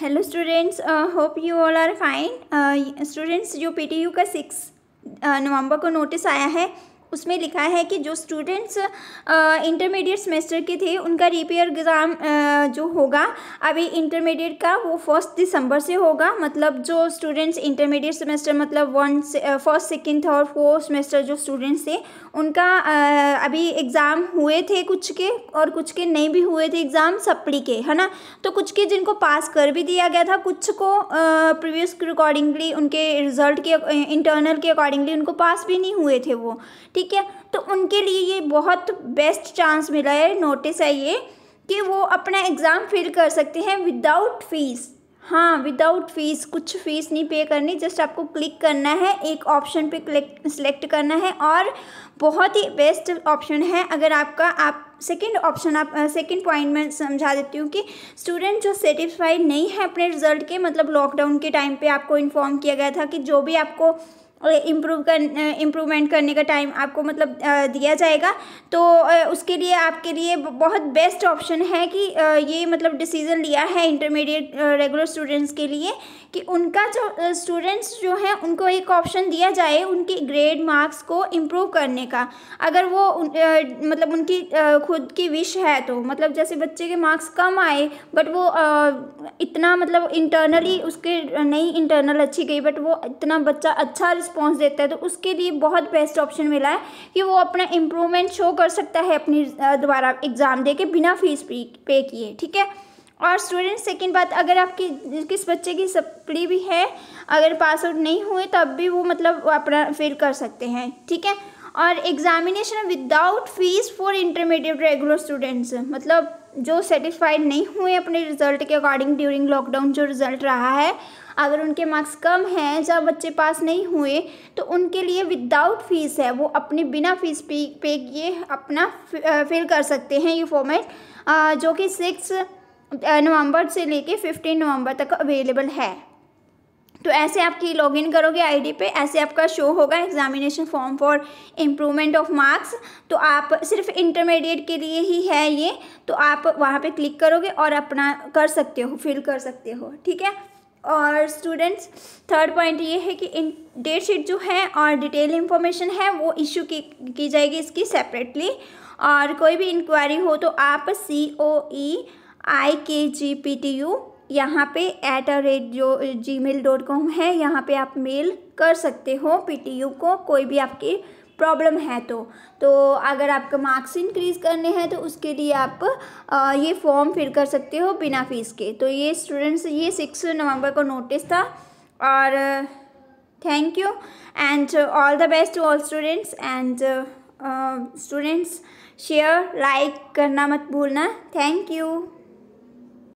hello students hope you all are fine students जो PTU का six uh, नवंबर को नोटिस आया है उसमें लिखा है कि जो स्टूडेंट्स इंटरमीडिएट सेमेस्टर के थे उनका रिपेयर एग्ज़ाम जो होगा अभी इंटरमीडिएट का वो फर्स्ट दिसंबर से होगा मतलब जो स्टूडेंट्स इंटरमीडिएट सेमेस्टर मतलब one first second third fourth semester जो स्टूडेंट्स थे उनका आ, अभी एग्ज़ाम हुए थे कुछ के और कुछ के नहीं भी हुए थे एग्ज़ाम सप्ली के है ना तो कुछ के जिनको पास कर भी दिया गया था कुछ को प्रीवियस अकॉर्डिंगली उनके रिजल्ट के इंटरनल के अकॉर्डिंगली उनको पास भी नहीं हुए थे वो ठीक ठीक है तो उनके लिए ये बहुत बेस्ट चांस मिला है नोटिस है ये कि वो अपना एग्ज़ाम फिल कर सकते हैं विदाउट फ़ीस हाँ विदाउट फ़ीस कुछ फ़ीस नहीं पे करनी जस्ट आपको क्लिक करना है एक ऑप्शन पे क्लिक सिलेक्ट करना है और बहुत ही बेस्ट ऑप्शन है अगर आपका आप सेकेंड ऑप्शन आप सेकेंड पॉइंट में समझा देती हूँ कि स्टूडेंट जो सेटिस्फाइड नहीं है अपने रिजल्ट के मतलब लॉकडाउन के टाइम पे आपको इन्फॉर्म किया गया था कि जो भी आपको इम्प्रूव कर इम्प्रूवमेंट करने का टाइम आपको मतलब दिया जाएगा तो उसके लिए आपके लिए बहुत बेस्ट ऑप्शन है कि ये मतलब डिसीज़न लिया है इंटरमीडिएट रेगुलर स्टूडेंट्स के लिए कि उनका जो स्टूडेंट्स जो हैं उनको एक ऑप्शन दिया जाए उनके ग्रेड मार्क्स को इम्प्रूव करने का अगर वो उन, मतलब उनकी खुद की विश है तो मतलब जैसे बच्चे के मार्क्स कम आए बट वो इतना मतलब इंटरनली उसके नहीं इंटरनल अच्छी गई बट वो इतना बच्चा अच्छा रिस्पॉन्स देता है तो उसके लिए बहुत बेस्ट ऑप्शन मिला है कि वो अपना इम्प्रूवमेंट शो कर सकता है अपनी द्वारा एग्ज़ाम दे के बिना फीस पे किए ठीक है और स्टूडेंट सेकेंड बात अगर आपकी किस बच्चे की सप्ली भी है अगर पास आउट नहीं हुए तब भी वो मतलब अपना फिल कर सकते हैं ठीक है और examination without fees for intermediate regular students मतलब जो सेटिस्फाइड नहीं हुए अपने रिजल्ट के अकॉर्डिंग ड्यूरिंग लॉकडाउन जो रिजल्ट रहा है अगर उनके मार्क्स कम हैं जब बच्चे पास नहीं हुए तो उनके लिए विदाउट फीस है वो अपने बिना फीस पे पे किए अपना फिल कर सकते हैं ये फॉर्मेट जो कि सिक्स नवंबर से लेके फिफ्टीन नवंबर तक अवेलेबल है तो ऐसे आपकी लॉग लॉगिन करोगे आईडी पे ऐसे आपका शो होगा examination form for improvement of marks तो आप सिर्फ इंटरमीडिएट के लिए ही है ये तो आप वहाँ पे क्लिक करोगे और अपना कर सकते हो फिल कर सकते हो ठीक है और स्टूडेंट्स थर्ड पॉइंट ये है कि इन डेट शीट जो है और डिटेल इंफॉर्मेशन है वो इशू की की जाएगी इसकी सेपरेटली और कोई भी इंक्वायरी हो तो आप सी ओ ई आई के जी पी टी यू यहाँ पे एट अ रेट जो जी मेल डॉट कॉम है यहाँ पर आप मेल कर सकते हो पी टी यू को कोई भी आपकी प्रॉब्लम है तो तो अगर आपका मार्क्स इंक्रीज करने हैं तो उसके लिए आप आ, ये फॉर्म फिल कर सकते हो बिना फीस के तो ये स्टूडेंट्स ये सिक्स नवंबर को नोटिस था और thank you and all the best to all students and students share like करना मत भूलना थैंक यू